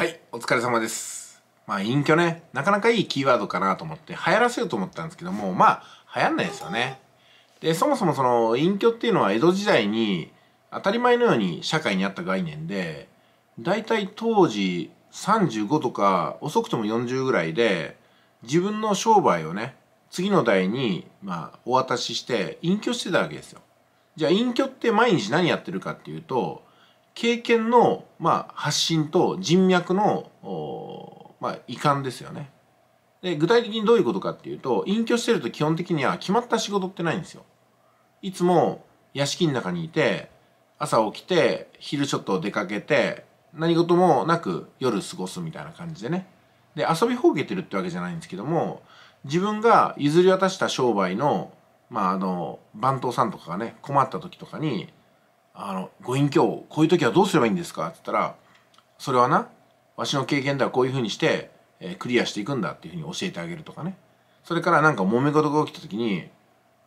はい、お疲れ様です。まあ、隠居ね、なかなかいいキーワードかなと思って、流行らせようと思ったんですけども、まあ、流行んないですよね。で、そもそもその、隠居っていうのは江戸時代に、当たり前のように社会にあった概念で、だいたい当時35とか、遅くとも40ぐらいで、自分の商売をね、次の代に、まあ、お渡しして、隠居してたわけですよ。じゃあ、隠居って毎日何やってるかっていうと、経験の、まあ、発信と人脈の、まあ、遺憾ですよねで具体的にどういうことかっていうと隠居してると基本的には決まった仕事ってないんですよいつも屋敷の中にいて朝起きて昼ちょっと出かけて何事もなく夜過ごすみたいな感じでねで遊びほうけてるってわけじゃないんですけども自分が譲り渡した商売のまああの番頭さんとかがね困った時とかにあの、ご隠居、こういう時はどうすればいいんですかって言ったら、それはな、わしの経験ではこういうふうにして、えー、クリアしていくんだっていうふうに教えてあげるとかね。それからなんか揉め事が起きた時に、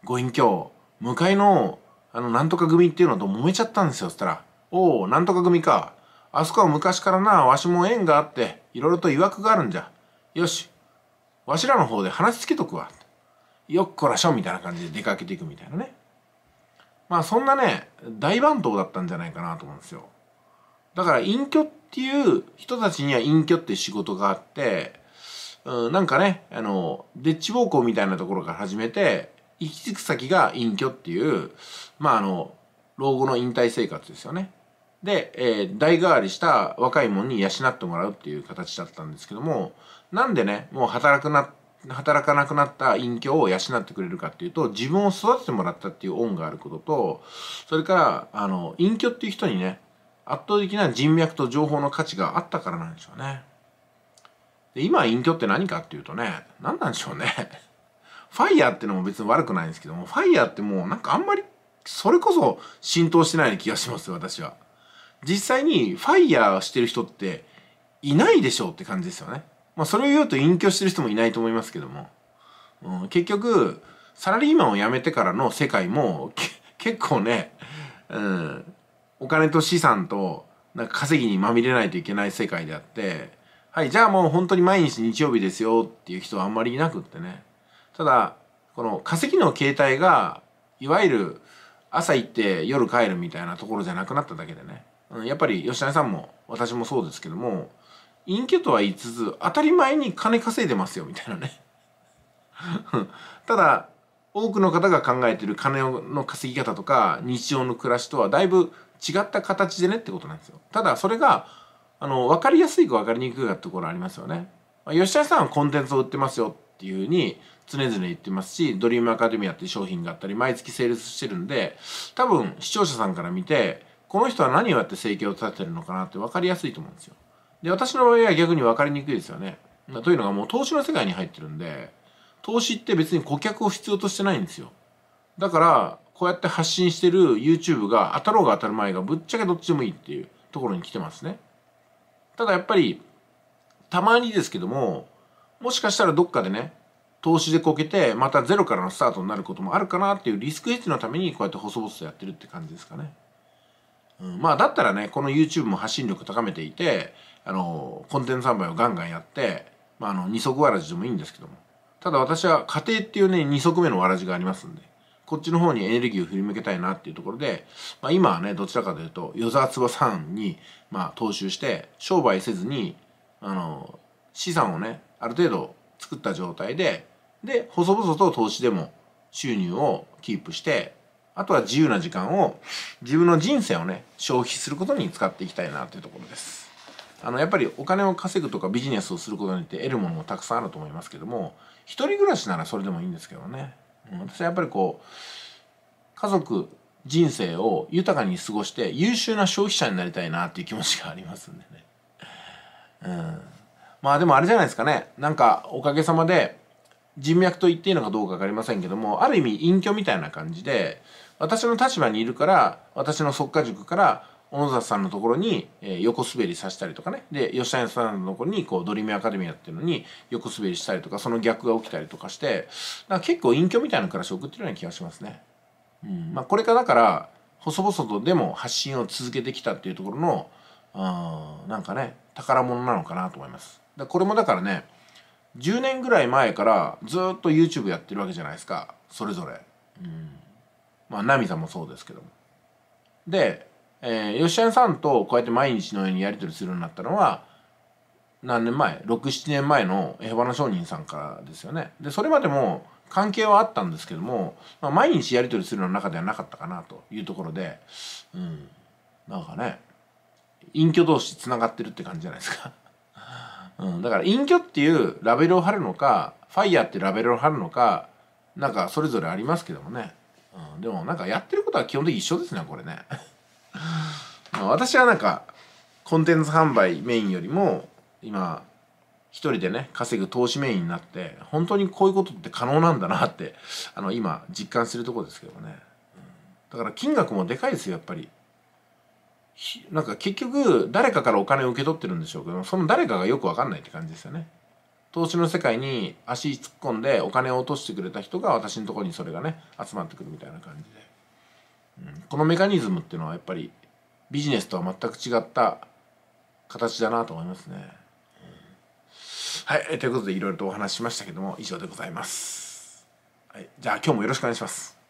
ご隠居、向かいの、あの、なんとか組っていうのと揉めちゃったんですよ、つったら。おお、なんとか組か。あそこは昔からな、わしも縁があって、いろいろと曰くがあるんじゃ。よし、わしらの方で話つけとくわ。よっこらしょ、みたいな感じで出かけていくみたいなね。まあそんなね、大番頭だったんじゃないかなと思うんですよ。だから隠居っていう人たちには隠居って仕事があって、うん、なんかね、あの、でっち奉公みたいなところから始めて、行き着く先が隠居っていう、まああの、老後の引退生活ですよね。で、えー、代替わりした若い者に養ってもらうっていう形だったんですけども、なんでね、もう働くなって、働かなくなった隠居を養ってくれるかっていうと自分を育ててもらったっていう恩があることとそれからあの隠居っていう人にね圧倒的な人脈と情報の価値があったからなんでしょうね。で今隠居って何かっていうとね何なんでしょうね。ファイヤーってのも別に悪くないんですけどもファイヤーってもうなんかあんまりそれこそ浸透してない気がします私は。実際にファイヤーしてる人っていないでしょうって感じですよね。まあ、それを言うと隠居してる人もいないと思いますけども、うん、結局サラリーマンを辞めてからの世界も結構ね、うん、お金と資産となんか稼ぎにまみれないといけない世界であってはいじゃあもう本当に毎日日曜日ですよっていう人はあんまりいなくってねただこの稼ぎの形態がいわゆる朝行って夜帰るみたいなところじゃなくなっただけでね、うん、やっぱり吉谷さんも私もそうですけどもキャとは言いつつ当たり前に金稼いでますよみたいなね ただ多くの方が考えてる金の稼ぎ方とか日常の暮らしとはだいぶ違った形でねってことなんですよただそれがあの分かりやすいか分かりにくいかってところありますよね吉田さんはコンテンツを売ってますよっていうふうに常々言ってますしドリームアカデミアっていう商品があったり毎月セールスしてるんで多分視聴者さんから見てこの人は何をやって生計を立ててるのかなって分かりやすいと思うんですよで私の場合は逆に分かりにくいですよね。というのがもう投資の世界に入ってるんで投資って別に顧客を必要としてないんですよ。だからこうやって発信してる YouTube が当たろうが当たる前がぶっちゃけどっちでもいいっていうところに来てますね。ただやっぱりたまにですけどももしかしたらどっかでね投資でこけてまたゼロからのスタートになることもあるかなっていうリスクヘッジのためにこうやって細々とやってるって感じですかね。うん、まあだったらねこの YouTube も発信力高めていてあのコンテンツ販売をガンガンやって、まあ、あの二足わらじでもいいんですけどもただ私は家庭っていうね二足目のわらじがありますんでこっちの方にエネルギーを振り向けたいなっていうところで、まあ、今はねどちらかというと与沢翼さんに、まあ、踏襲して商売せずにあの資産をねある程度作った状態でで細々と投資でも収入をキープしてあとは自由な時間を自分の人生をね消費することに使っていきたいなというところです。あのやっぱりお金を稼ぐとかビジネスをすることによって得るものもたくさんあると思いますけども一人暮らしならそれでもいいんですけどね、うん、私はやっぱりこう家族人生を豊かに過ごして優秀な消費者になりたいなっていう気持ちがありますんでね。うん、まあでもあれじゃないですかねなんかおかげさまで人脈と言っていいのかどうか分かりませんけどもある意味隠居みたいな感じで私の立場にいるから私の即家塾から小野里さんのところに、えー、横滑りさせたりとかねで吉谷さんのところにこうドリームアカデミアってうのに横滑りしたりとかその逆が起きたりとかしてなか結構隠居みたいな暮らしを送ってるような気がしますね。うんまあ、これからだから細々とでも発信を続けてきたっていうところのあなんかね宝物なのかなと思います。だこれもだからね10年ぐらい前からずっと YouTube やってるわけじゃないですかそれぞれ。うん、まあ涙もそうですけども。でえー、吉谷さんとこうやって毎日のようにやり取りするようになったのは何年前67年前のエホバ商人さんからですよね。でそれまでも関係はあったんですけども、まあ、毎日やり取りするの中ではなかったかなというところで、うん、なんかね隠居同士繋がってるって感じじゃないですか。うん、だから隠居っていうラベルを貼るのかファイヤーってラベルを貼るのかなんかそれぞれありますけどもね、うん、でもなんかやってることは基本的に一緒ですねこれね。私はなんかコンテンツ販売メインよりも今一人でね稼ぐ投資メインになって本当にこういうことって可能なんだなってあの今実感するとこですけどね、だから金額もでかいですよやっぱりなんか結局誰かからお金を受け取ってるんでしょうけどその誰かがよく分かんないって感じですよね投資の世界に足突っ込んでお金を落としてくれた人が私のところにそれがね集まってくるみたいな感じで、うん、このメカニズムっていうのはやっぱりビジネスとは全く違った形だなと思いますね。はい、ということでいろいろとお話ししましたけども以上でございます。はい、じゃあ今日もよろしくお願いします。